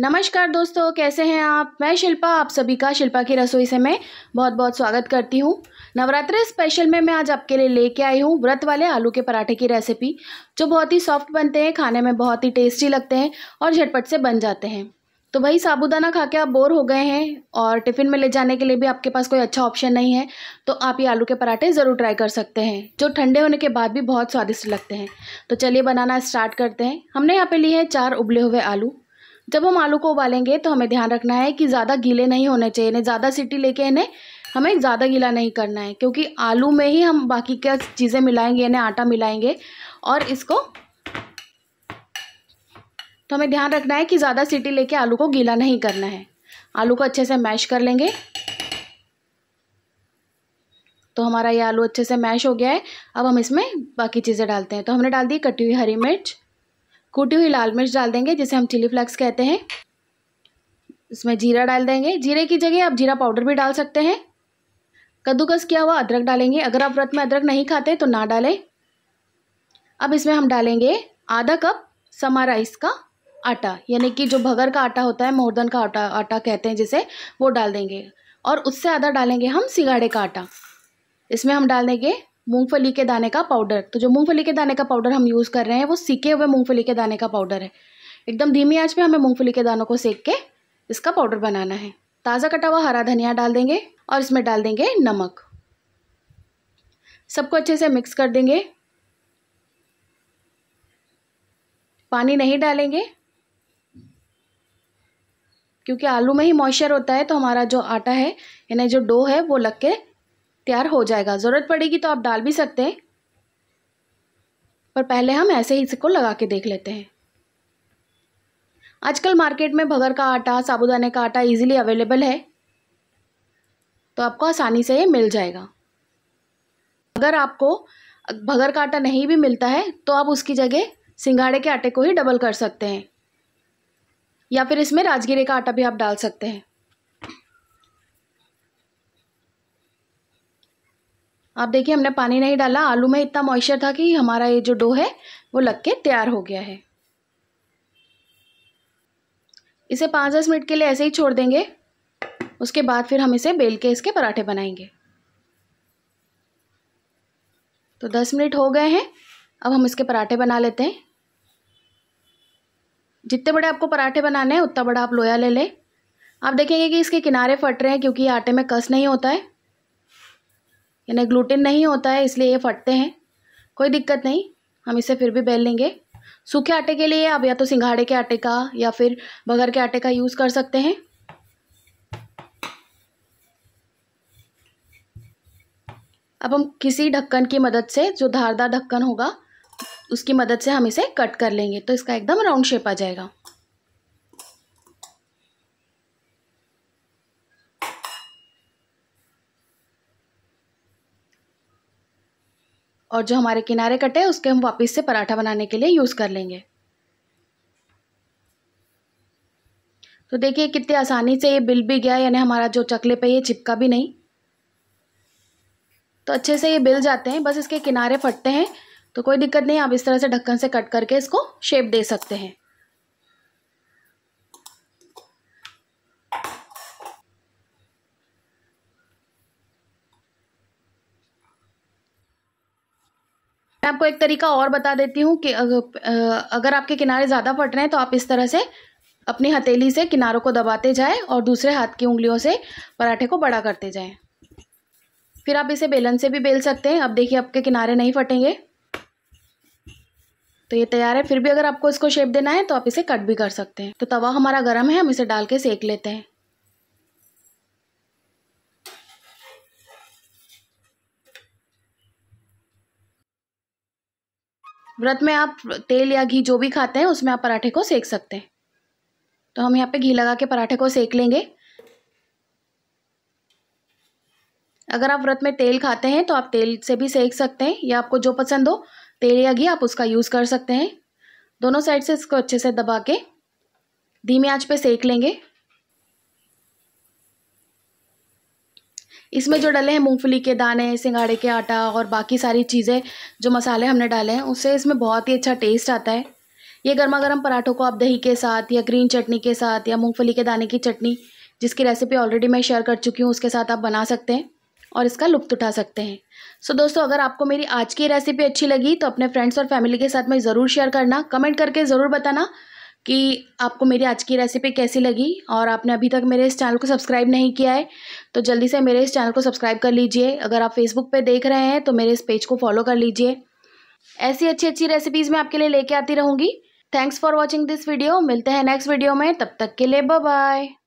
नमस्कार दोस्तों कैसे हैं आप मैं शिल्पा आप सभी का शिल्पा की रसोई से मैं बहुत बहुत स्वागत करती हूँ नवरात्र स्पेशल में मैं आज आपके लिए लेके आई हूँ व्रत वाले आलू के पराठे की रेसिपी जो बहुत ही सॉफ्ट बनते हैं खाने में बहुत ही टेस्टी लगते हैं और झटपट से बन जाते हैं तो भाई साबुदाना खा के आप बोर हो गए हैं और टिफ़िन में ले जाने के लिए भी आपके पास कोई अच्छा ऑप्शन नहीं है तो आप ये आलू के पराठे ज़रूर ट्राई कर सकते हैं जो ठंडे होने के बाद भी बहुत स्वादिष्ट लगते हैं तो चलिए बनाना स्टार्ट करते हैं हमने यहाँ पे लिए हैं चार उबले हुए आलू जब हम आलू को उबालेंगे तो हमें ध्यान रखना है कि ज़्यादा गीले नहीं होने चाहिए इन्हें ज़्यादा सीटी लेके इन्हें हमें ज़्यादा गीला नहीं करना है क्योंकि आलू में ही हम बाकी क्या चीज़ें मिलाएंगे इन्हें आटा मिलाएंगे और इसको तो हमें ध्यान रखना है कि ज़्यादा सीटी लेके आलू को गीला नहीं करना है आलू को अच्छे से मैश कर लेंगे तो हमारा ये आलू अच्छे से मैश हो गया है अब हम इसमें बाकी चीज़ें डालते हैं तो हमने डाल दी कटी हुई हरी मिर्च कूटी हुई लाल मिर्च डाल देंगे जिसे हम चिली फ्लेक्स कहते हैं इसमें जीरा डाल देंगे जीरे की जगह आप जीरा पाउडर भी डाल सकते हैं कद्दूकस किया हुआ अदरक डालेंगे अगर आप व्रत में अदरक नहीं खाते तो ना डालें अब इसमें हम डालेंगे आधा कप समा राइस का आटा यानी कि जो भगर का आटा होता है मोहरदन का आटा आटा कहते हैं जिसे वो डाल देंगे और उससे आधा डालेंगे हम सिगाड़े का आटा इसमें हम डाल देंगे मूंगफली के दाने का पाउडर तो जो मूंगफली के दाने का पाउडर हम यूज़ कर रहे हैं वो सीखे हुए मूंगफली के दाने का पाउडर है एकदम धीमी आंच पे हमें मूंगफली के दानों को सेक के इसका पाउडर बनाना है ताज़ा कटा हुआ हरा धनिया डाल देंगे और इसमें डाल देंगे नमक सबको अच्छे से मिक्स कर देंगे पानी नहीं डालेंगे क्योंकि आलू में ही मॉइस्चर होता है तो हमारा जो आटा है यानी जो डो है वो लग के तैयार हो जाएगा ज़रूरत पड़ेगी तो आप डाल भी सकते हैं पर पहले हम ऐसे ही इसको लगा के देख लेते हैं आजकल मार्केट में भगर का आटा साबुदाने का आटा इजीली अवेलेबल है तो आपको आसानी से ये मिल जाएगा अगर आपको भगर का आटा नहीं भी मिलता है तो आप उसकी जगह सिंघाड़े के आटे को ही डबल कर सकते हैं या फिर इसमें राजगिरे का आटा भी आप डाल सकते हैं आप देखिए हमने पानी नहीं डाला आलू में इतना मॉइस्चर था कि हमारा ये जो डो है वो लग के तैयार हो गया है इसे पाँच दस मिनट के लिए ऐसे ही छोड़ देंगे उसके बाद फिर हम इसे बेल के इसके पराठे बनाएंगे तो दस मिनट हो गए हैं अब हम इसके पराठे बना लेते हैं जितने बड़े आपको पराठे बनाने हैं उतना बड़ा आप लोया ले लें आप देखेंगे कि इसके किनारे फट रहे हैं क्योंकि आटे में कस नहीं होता है इन्हें ग्लूटेन नहीं होता है इसलिए ये फटते हैं कोई दिक्कत नहीं हम इसे फिर भी बेल लेंगे सूखे आटे के लिए आप या तो सिंघाड़े के आटे का या फिर बघर के आटे का यूज़ कर सकते हैं अब हम किसी ढक्कन की मदद से जो धारदार ढक्कन होगा उसकी मदद से हम इसे कट कर लेंगे तो इसका एकदम राउंड शेप आ जाएगा और जो हमारे किनारे कटे उसके हम वापस से पराठा बनाने के लिए यूज़ कर लेंगे तो देखिए कितने आसानी से ये बिल भी गया यानी हमारा जो चकले पे ये चिपका भी नहीं तो अच्छे से ये बिल जाते हैं बस इसके किनारे फटते हैं तो कोई दिक्कत नहीं आप इस तरह से ढक्कन से कट करके इसको शेप दे सकते हैं मैं आपको एक तरीका और बता देती हूँ कि अगर आपके किनारे ज़्यादा फट रहे हैं तो आप इस तरह से अपनी हथेली से किनारों को दबाते जाएं और दूसरे हाथ की उंगलियों से पराठे को बड़ा करते जाएं फिर आप इसे बेलन से भी बेल सकते हैं अब देखिए आपके किनारे नहीं फटेंगे तो ये तैयार है फिर भी अगर आपको इसको शेप देना है तो आप इसे कट भी कर सकते हैं तो तवा हमारा गर्म है हम इसे डाल के सेक लेते हैं व्रत में आप तेल या घी जो भी खाते हैं उसमें आप पराठे को सेक सकते हैं तो हम यहाँ पे घी लगा के पराठे को सेक लेंगे अगर आप व्रत में तेल खाते हैं तो आप तेल से भी सेक सकते हैं या आपको जो पसंद हो तेल या घी आप उसका यूज़ कर सकते हैं दोनों साइड से इसको अच्छे से दबा के धीमी आँच पे सेक लेंगे इसमें जो डले हैं मूंगफली के दाने सिंगाड़े के आटा और बाकी सारी चीज़ें जो मसाले हमने डाले हैं उससे इसमें बहुत ही अच्छा टेस्ट आता है ये गर्मा गर्म पराठों को आप दही के साथ या ग्रीन चटनी के साथ या मूँगफली के दाने की चटनी जिसकी रेसिपी ऑलरेडी मैं शेयर कर चुकी हूँ उसके साथ आप बना सकते हैं और इसका लुप्त उठा सकते हैं सो so, दोस्तों अगर आपको मेरी आज की रेसिपी अच्छी लगी तो अपने फ्रेंड्स और फैमिली के साथ में ज़रूर शेयर करना कमेंट करके ज़रूर बताना कि आपको मेरी आज की रेसिपी कैसी लगी और आपने अभी तक मेरे इस चैनल को सब्सक्राइब नहीं किया है तो जल्दी से मेरे इस चैनल को सब्सक्राइब कर लीजिए अगर आप फेसबुक पे देख रहे हैं तो मेरे इस पेज को फॉलो कर लीजिए ऐसी अच्छी अच्छी रेसिपीज़ मैं आपके लिए लेके आती रहूँगी thanks for watching this video मिलते हैं नेक्स्ट वीडियो में तब तक के लिए बाय